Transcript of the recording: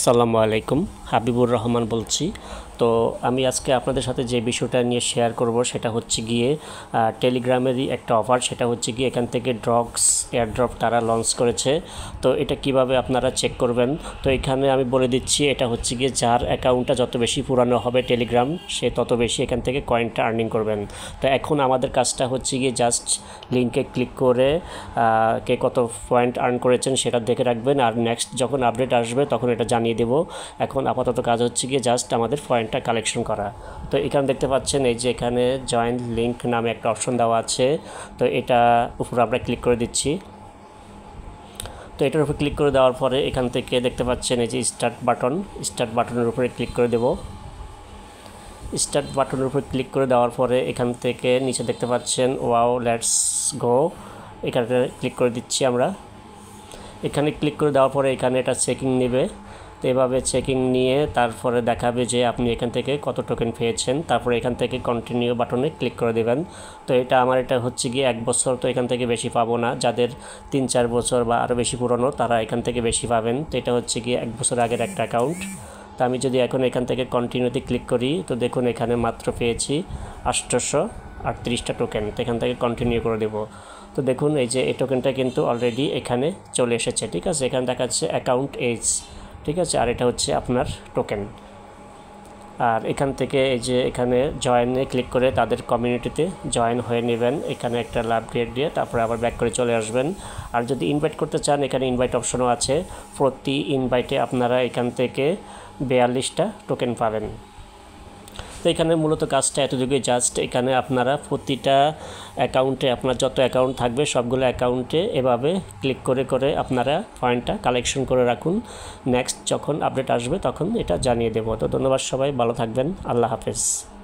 Assalamualaikum. Habibur Rahman বলছি তো আমি আজকে আপনাদের সাথে যে বিষয়টা নিয়ে শেয়ার করব সেটা হচ্ছে গিয়ে টেলিগ্রামেরই একটা অফার সেটা হচ্ছে গিয়ে এখান থেকে ড্রগস এয়ারড্রপ তারা লঞ্চ করেছে তো এটা কিভাবে আপনারা চেক করবেন তো এখানে আমি বলে দিচ্ছি এটা হচ্ছে গিয়ে যার অ্যাকাউন্টটা যত বেশি পুরানো হবে টেলিগ্রাম সে তত বেশি এখান থেকে কয়েনটা আর্নিং করবেন তো এখন আমাদের কাজটা হচ্ছে গিয়ে জাস্ট লিঙ্কে ক্লিক করে কে কত পয়েন্ট আর্ন করেছেন সেটা দেখে রাখবেন আর নেক্সট যখন আপডেট আসবে তখন এটা জানিয়ে দেব এখন আপাতত আপাতত কাজ হচ্ছে গিয়ে জাস্ট আমাদের পয়েন্টটা কালেকশন করা তো এখানে দেখতে পাচ্ছেন এই যে এখানে জয়েন্ট লিঙ্ক নামে একটা অপশন দেওয়া আছে তো এটা উপর আমরা ক্লিক করে দিচ্ছি তো এটার উপর ক্লিক করে দেওয়ার পরে এখান থেকে দেখতে পাচ্ছেন এই যে স্টার্ট বাটন স্টার্ট বাটনের উপরে ক্লিক করে দেব স্টার্ট বাটনের উপর ক্লিক করে দেওয়ার পরে এখান থেকে নিচে দেখতে পাচ্ছেন ওয়াও লেটস গো এখানে ক্লিক করে দিচ্ছি আমরা এখানে ক্লিক করে দেওয়ার পরে এখানে এটা চেকিং নেবে তো এভাবে চেকিং নিয়ে তারপরে দেখাবে যে আপনি এখান থেকে কত টোকেন পেয়েছেন তারপরে এখান থেকে কন্টিনিউ বাটনে ক্লিক করে দেবেন তো এটা আমার এটা হচ্ছে গিয়ে এক বছর তো এখান থেকে বেশি পাবো না যাদের তিন চার বছর বা আরও বেশি পুরনো তারা এখান থেকে বেশি পাবেন তো এটা হচ্ছে গিয়ে এক বছর আগের একটা অ্যাকাউন্ট তো আমি যদি এখন এখান থেকে কন্টিনিউতে ক্লিক করি তো দেখুন এখানে মাত্র পেয়েছি আষ্টশো আটত্রিশটা টোকেন তো এখান থেকে কন্টিনিউ করে দেব তো দেখুন এই যে এই টোকেনটা কিন্তু অলরেডি এখানে চলে এসেছে ঠিক আছে এখানে দেখাচ্ছে অ্যাকাউন্ট এজ ঠিক আছে আর এটা হচ্ছে আপনার টোকেন আর এখান থেকে এই যে এখানে জয়েনে ক্লিক করে তাদের কমিউনিটিতে জয়েন হয়ে নেবেন এখানে একটা লাভ ক্রিয়েট দিয়ে তারপরে আবার ব্যাক করে চলে আসবেন আর যদি ইনভাইট করতে চান এখানে ইনভাইট অপশনও আছে প্রতি ইনভাইটে আপনারা এখান থেকে বিয়াল্লিশটা টোকেন পাবেন তো এখানে মূলত কাজটা এতটুকুই জাস্ট এখানে আপনারা প্রতিটা অ্যাকাউন্টে আপনার যত অ্যাকাউন্ট থাকবে সবগুলো অ্যাকাউন্টে এভাবে ক্লিক করে করে আপনারা পয়েন্টটা কালেকশন করে রাখুন নেক্সট যখন আপডেট আসবে তখন এটা জানিয়ে দেবো তো ধন্যবাদ সবাই ভালো থাকবেন আল্লাহ হাফেজ